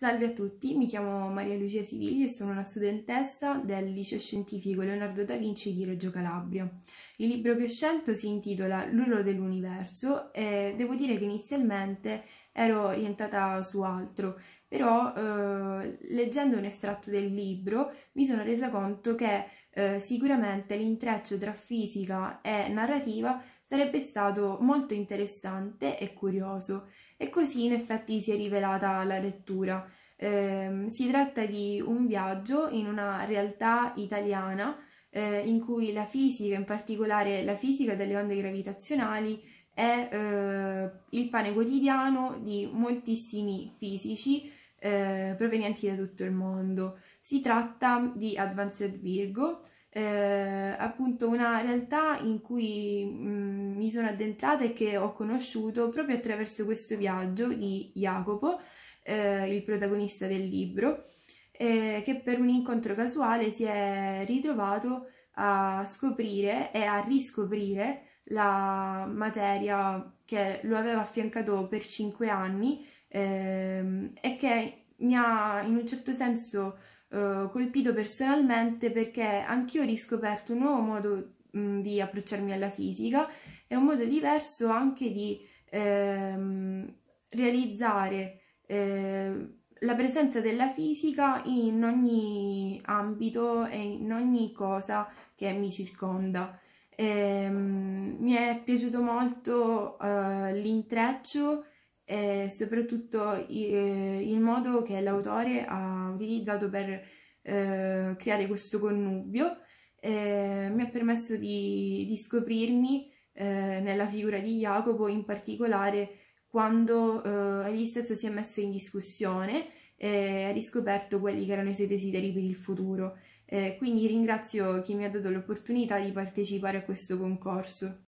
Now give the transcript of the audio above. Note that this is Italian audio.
Salve a tutti, mi chiamo Maria Lucia Sivigli e sono una studentessa del liceo scientifico Leonardo da Vinci di Reggio Calabria. Il libro che ho scelto si intitola L'uro dell'universo e devo dire che inizialmente ero orientata su altro, però eh, leggendo un estratto del libro mi sono resa conto che eh, sicuramente l'intreccio tra fisica e narrativa sarebbe stato molto interessante e curioso e così in effetti si è rivelata la lettura. Eh, si tratta di un viaggio in una realtà italiana eh, in cui la fisica, in particolare la fisica delle onde gravitazionali, è eh, il pane quotidiano di moltissimi fisici eh, provenienti da tutto il mondo. Si tratta di Advanced Virgo, eh, appunto una realtà in cui mh, mm, mi sono addentrata e che ho conosciuto proprio attraverso questo viaggio di Jacopo, eh, il protagonista del libro, eh, che per un incontro casuale si è ritrovato a scoprire e a riscoprire la materia che lo aveva affiancato per cinque anni ehm, e che mi ha in un certo senso eh, colpito personalmente perché anch'io ho riscoperto un nuovo modo mh, di approcciarmi alla fisica e un modo diverso anche di ehm, realizzare eh, la presenza della fisica in ogni ambito e in ogni cosa che mi circonda. E, ehm, mi è piaciuto molto uh, l'intreccio e soprattutto i, eh, il modo che l'autore ha utilizzato per eh, creare questo connubio, eh, mi ha permesso di, di scoprirmi eh, nella figura di Jacopo, in particolare quando eh, egli stesso si è messo in discussione e ha riscoperto quelli che erano i suoi desideri per il futuro. Eh, quindi ringrazio chi mi ha dato l'opportunità di partecipare a questo concorso.